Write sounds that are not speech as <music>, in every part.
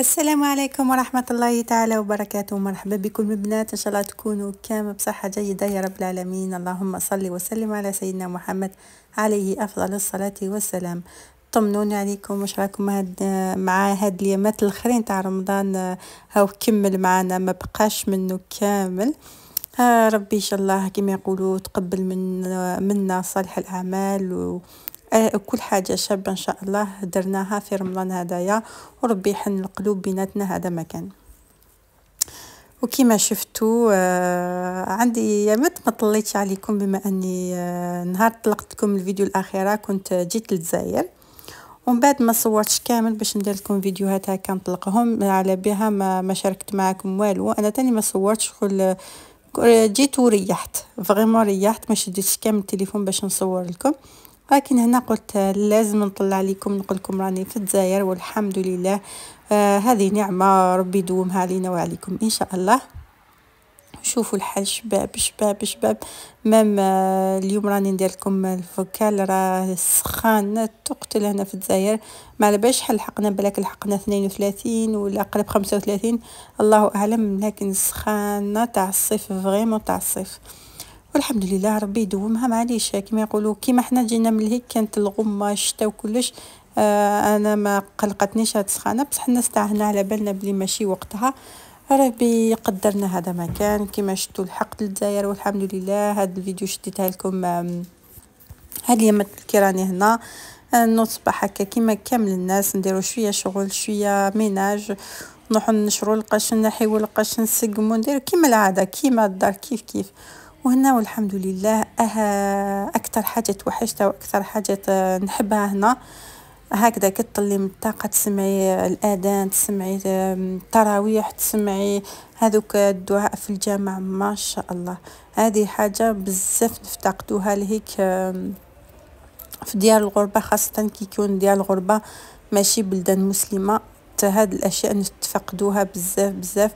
السلام عليكم ورحمة الله تعالى وبركاته مرحبا بكم البنات إن شاء الله تكونوا كام بصحة جيدة يا رب العالمين اللهم صل وسلم على سيدنا محمد عليه أفضل الصلاة والسلام طمنوني عليكم واش راكم هاد مع هاد اليامات الاخرين تاع رمضان هاو كمل معنا ما بقاش منه كامل آه، ربي ان شاء الله كما يقولوا تقبل من منا صالح الاعمال و آه، كل حاجه شابه ان شاء الله درناها في رمضان هدايا وربي يحن القلوب بيناتنا هذا ما كان وكما شفتوا آه، عندي يا ما طليتش عليكم بما اني آه، نهار طلقتكم الفيديو الاخيره كنت جيت للجزائر ومن بعد ما صورتش كامل باش ندير لكم فيديوهات هكا نطلقهم على بها ما, ما شاركت معاكم والو انا تاني ما صورتش شغل جيت وريحت فريمون ريحت ما شديتش كامل التليفون باش نصور لكم لكن هنا قلت آه، لازم نطلع لكم نقول لكم راني في الجزائر والحمد لله آه هذه نعمه ربي يدومها علينا وعليكم ان شاء الله شوفوا الحال شباب شباب شباب مام آه، اليوم راني ندير لكم الفوكال راه سخان تقتل هنا في الجزائر ما على بالش شحال لحقنا بالك لحقنا 32 ولا قريب 35 الله اعلم لكن سخانه تاع الصيف فريمون تاع الصيف والحمد لله ربي يدومها معليش كيما يقولوا كيما حنا جينا من الهيك كانت الغمه الشتا وكلش آه انا ما قلقتنيش هاد السخانه بصح حنا استعنا على بالنا بلي ماشي وقتها ربي قدرنا هذا مكان كيما شتو شفتوا الحق للجزائر والحمد لله هاد الفيديو شديتها لكم هاد اليوم كي راني هنا آه، نوض صباح هكا كيما كامل الناس نديرو شويه شغل شويه ميناج نروحو نشرو القش نحيو القش نسقمو نديرو كيما العاده كيما الدار كيف كيف وهنا والحمد لله أها أكثر حاجة توحشتها وأكثر حاجة نحبها هنا هكذا كتطلي من الطاقه تسمعي الاذان تسمعي التراويح تسمعي هذوك الدعاء في الجامع ما شاء الله هذه حاجه بزاف نفتقدوها لهيك في ديار الغربه خاصه كي يكون ديار الغربه ماشي بلدان مسلمه هاد الاشياء نتفقدوها بزاف بزاف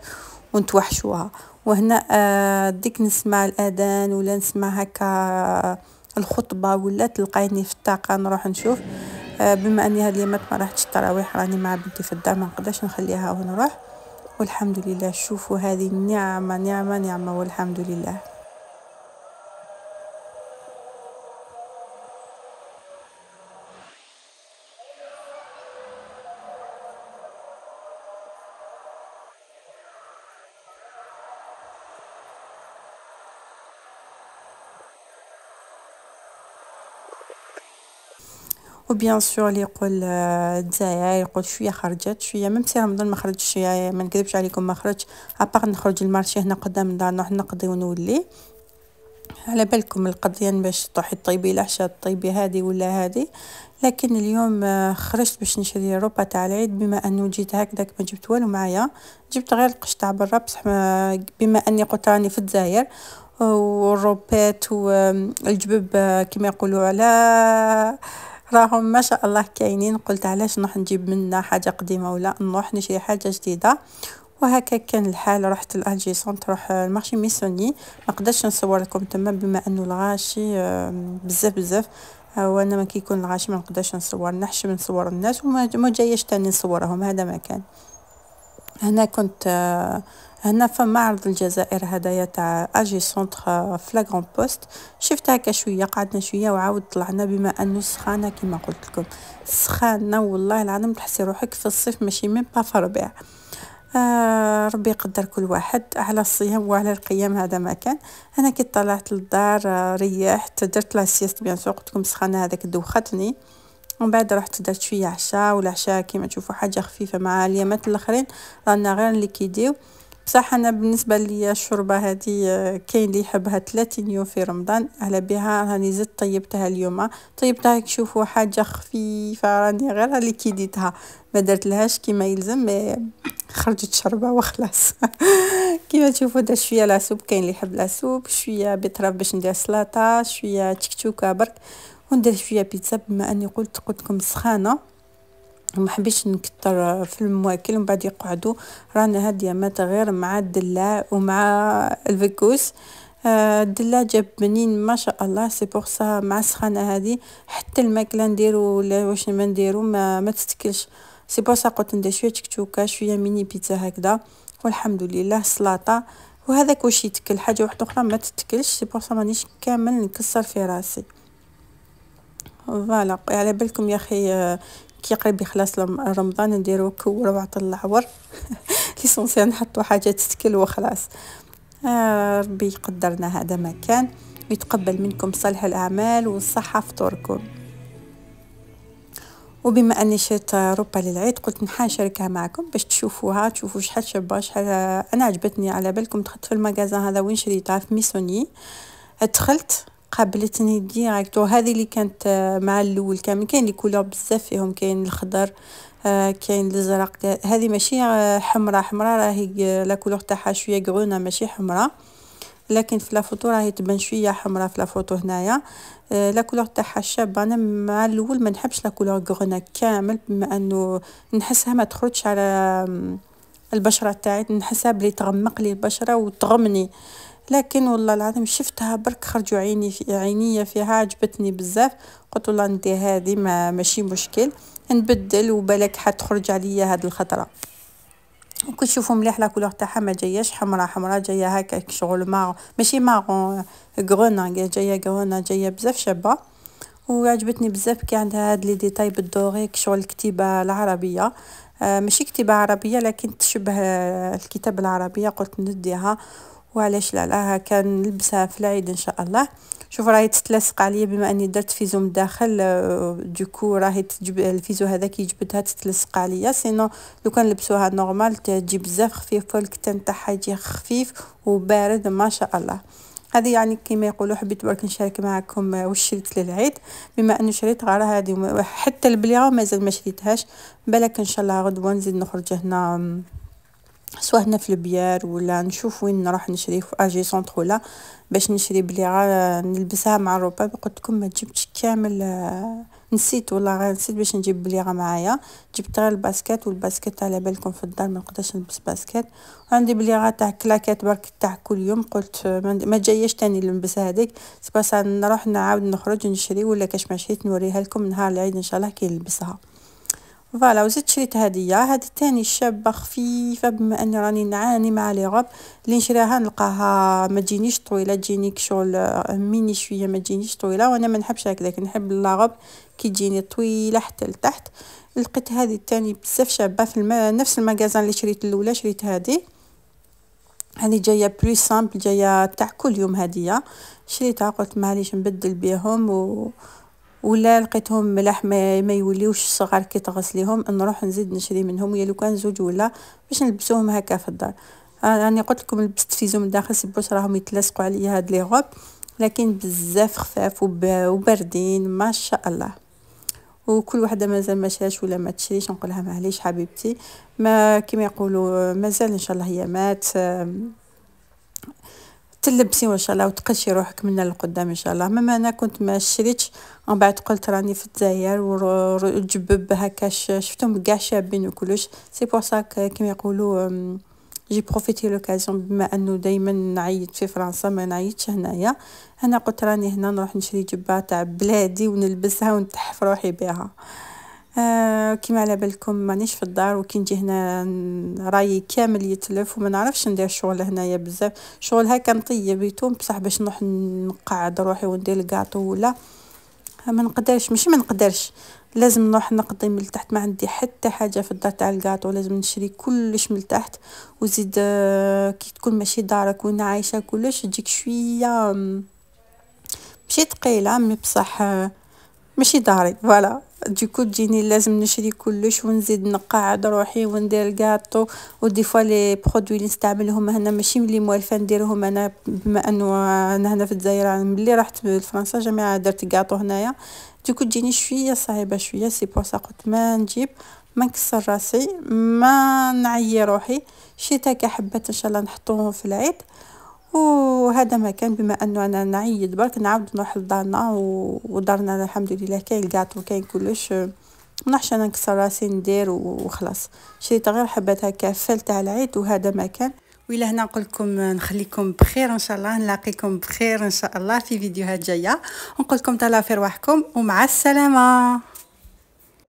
ونتوحشوها وهنا آه، ديك نسمع الاذان ولا نسمع هكا آه، الخطبه ولا تلقايني في الطاقه نروح نشوف آه، بما اني هاد اليومات ما رحتش التراويح راني مع بنتي في الدار ما نقدرش نخليها ونروح والحمد لله شوفوا هذه نعمه نعمه نعمه والحمد لله وبيان سور اللي يقول نتايا يقول شويه خرجت شويه ميم سي رمضان ما خرجش شويه ما نكذبش عليكم ما خرجش ابار نخرج المارشي هنا قدام دارنا نروح نقضي ونولي على بالكم القضيان باش تروحي طيبي العشاء طيبي هذه ولا هذه لكن اليوم آه، خرجت باش نشري روبا تاع العيد بما انه جيت هكذاك ما جبت والو معايا جبت غير القش تاع برا بصح آه، بما اني قلت راني في الجزائر والروبات والجبب آه، كما يقولوا على راهم ما شاء الله كاينين قلت علاش نروح نجيب منا حاجه قديمه ولا نروح نشري حاجه جديده وهكا كان الحال رحت لالجي سونت روح المارشي ميسوني ما قدرتش نصور لكم تما بما انه الغاشي بزاف بزاف وانا ما كيكون الغاشي ما نقدرش نصور نحشم نصور الناس وما جايش تاني نصورهم هذا ما كان هنا كنت آه، هنا فما معرض الجزائر هدايا تاع اجي سونتر فلاغون بوست شفت هكا شويه قعدنا شويه وعاود طلعنا بما انه سخانه كما قلت لكم سخانه والله العظيم تحسي روحك في الصيف ماشي ميم با في الربيع آه ربي يقدر كل واحد على الصيام وعلى القيام هذا ما كان انا كي طلعت للدار آه، ريحت درت لا سيست بيان سور قلت لكم سخانه هذاك دوختني ومن بعد رحت درت شويه عشاء والعشاء كيما تشوفوا حاجه خفيفه مع اليامات الاخرين رانا غير ليكيديو بصح انا بالنسبه ليا الشوربه هذه آه، كاين اللي يحبها 30 يوم في رمضان على بها راني زدت طيبتها اليوم طيبتها تشوفوا حاجه خفيفه راني غير اللي كيديتها ما درتلهاش كيما يلزم خرجت شربه وخلاص <laughs> كيما تشوفوا درت شويه لاسوب كاين اللي يحب لاسوب شويه بيطراف باش ندير سلطه شويه تشكتوكه برك وندير شويه بيتزا بما اني قلت قلت لكم سخانه ما حبيتش نكتر في المواكل ومن بعد يقعدوا رانا هاديه ما غير مع الدله ومع الفكوس آه، الدله جاب بنين ما شاء الله سي بوغ سا مع السخانه هذه حتى الماكله نديرو ولا واش ما نديرو ما, ما تتكلش سي بوغ سا قلت ندير شويه تكتوكه شويه ميني بيتزا هكذا والحمد لله سلطه وهذاك واش يتكل حاجه واحده اخرى ما تتكلش سي بوغ سا مانيش كامل نكسر في راسي فوالا على بالكم يا اخي آه، كي قريب يخلص رمضان نديرو كو روعه العور <laughs> ليسونسيال نحطو حاجه تتكل وخلاص آه، ربي يقدرنا هذا ما كان ويتقبل منكم صالح الاعمال والصحه في طوركم وبما اني شريت روبا للعيد قلت نشاركها معكم باش تشوفوها تشوفوا شحال شابه شحال انا عجبتني على بالكم دخلت في المغازا هذا وين شريتها في ميسوني دخلت قابلتني ديريكت وهذه اللي كانت آه، مع الاول كامل كاين لي كولور بزاف فيهم كاين الخضر آه، كاين الازرق هذه ماشي آه، حمراء حمراء راهي لا كولور تاعها شويه قعونه ماشي حمراء لكن في لافوتو راهي تبان شويه حمراء في لافوتو هنايا لا كولور تاعها شابه انا مع الاول ما نحبش لا كولور غرنا كامل بما انه نحسها ما تخرجش على البشره تاعي نحسها بلي تغمق لي البشره وتغمني لكن والله العظيم شفتها برك خرجوا عيني في عينيا فيها عجبتني بزاف قلت والله انت هذه ما ماشي مشكل نبدل وبالك حتخرج عليا هاد الخضره وكي تشوفوا مليح لا كولور تاعها ما جاياش حمراء حمراء جايه هكا شغل ما ماشي مارون غرونا جايه غرونا جايه بزاف شابه وعجبتني بزاف كي عندها هاد لي ديتاي بالدوري شغل الكتيبه العربيه آه ماشي كتيبه عربيه لكن تشبه الكتاب العربيه قلت نديها وعلاش لا لا كان نلبسها في العيد ان شاء الله شوف راهي تتلصق عليا بما اني درت فيزو من الداخل ديكو آه، راهي تجب الفيزو هذا كي جبدها تتلصق عليا سينو لو كان لبسوها نورمال تجي بزاف خفيفه الكتان تاعها يجي خفيف وبارد ما شاء الله هذه يعني كيما يقولوا حبيت برك نشارك معكم آه، واش شريت للعيد بما انه شريت غير هذه حتى البليغه مازال ما شريتهاش بالك ان شاء الله غدوه نزيد نخرج هنا سواء هنا في البيار ولا نشوف وين نروح نشري في اجي سونتر ولا باش نشري بلي نلبسها مع الروبه قلت لكم ما جبتش كامل آه، نسيت ولا غير نسيت باش نجيب بليغه معايا جبت غير الباسكت والباسكت على بالكم في الدار ما نقدرش نلبس باسكت وعندي بليغه تاع كلاكات برك تاع كل يوم قلت ما جايش تاني نلبس هذيك سباس نروح نعاود نخرج نشري ولا كاش ما شريت نوريها لكم نهار العيد ان شاء الله كي نلبسها فوالا وزدت شريت هديه هذه تاني شابه خفيفه بما اني راني نعاني مع لي روب اللي نشريها نلقاها ما تجينيش طويله تجيني كشغل ميني شويه ما تجينيش طويله وانا ما نحبش هكذاك نحب لا روب كي تجيني طويله حتى لتحت لقيت هذه تاني بزاف شابه في الم... نفس المكازان اللي شريت الاولى شريت هذه هذه جايه بلو سامبل جايه تاع كل يوم هديه شريتها قلت معليش نبدل بيهم و ولا لقيتهم ملاح ما, ما يوليوش صغار كي تغسليهم نروح نزيد نشري منهم يا لو كان زوج ولا باش نلبسوهم هكا في الدار راني يعني قلت لكم لبست فيزو من داخل سبوس راهم يتلصقوا عليا هاد لي غوب لكن بزاف خفاف وباردين ما شاء الله وكل وحده مازال ما شراش ولا ما تشريش نقولها معليش حبيبتي ما كما يقولوا مازال ان شاء الله هي مات تلبسي وان شاء الله وتقشي روحك من القدام ان شاء الله ماما انا كنت ما شريتش ومن بعد قلت راني في الجزائر وجبب هكا شفتهم كاع شابين وكلش سي بور سا كيما يقولوا جي بروفيتي لوكازيون بما انه دائما نعيط في فرنسا ما نعيطش هنايا انا قلت راني هنا نروح نشري جبه تاع بلادي ونلبسها ونتحف روحي بها آه كيما على بالكم مانيش في الدار وكي نجي هنا رايي كامل يتلف وما نعرفش ندير شغل هنايا بزاف شغل هكا نطيب يتوم بصح باش نروح نقعد روحي وندير الكاطو ولا ما نقدرش ماشي ما نقدرش لازم نروح نقضي من تحت ما عندي حتى حاجه في الدار تاع الكاطو لازم نشري كلش من تحت وزيد آه، كي تكون ماشي دارك وين عايشه كلش تجيك شويه ماشي ثقيله مي بصح آه، ماشي داري فوالا ديكو تجيني لازم نشري كلش ونزيد نقعد روحي وندير الكاطو ودي فوا لي برودوي اللي نستعملهم هنا ماشي ملي موالفه نديرهم انا بما انه انا هنا في الجزائر ملي رحت لفرنسا جامي درت كاطو هنايا ديكو تجيني شويه صعيبه شويه سي بور سا قلت ما نجيب ما نكسر راسي ما نعيي روحي شريتها كحبات ان شاء الله نحطوهم في العيد وهذا ما كان بما انه انا نعيد برك نعاود نروح لدارنا ودارنا الحمد لله كاين الكاطو كاين كلش منحش انا نكسر راسي ندير وخلاص شريت غير حبات هكا فل تاع العيد وهذا ما كان والى هنا نقول لكم نخليكم بخير ان شاء الله نلاقيكم بخير ان شاء الله في فيديوهات جايه ونقول لكم تهلاو في رواحكم ومع السلامه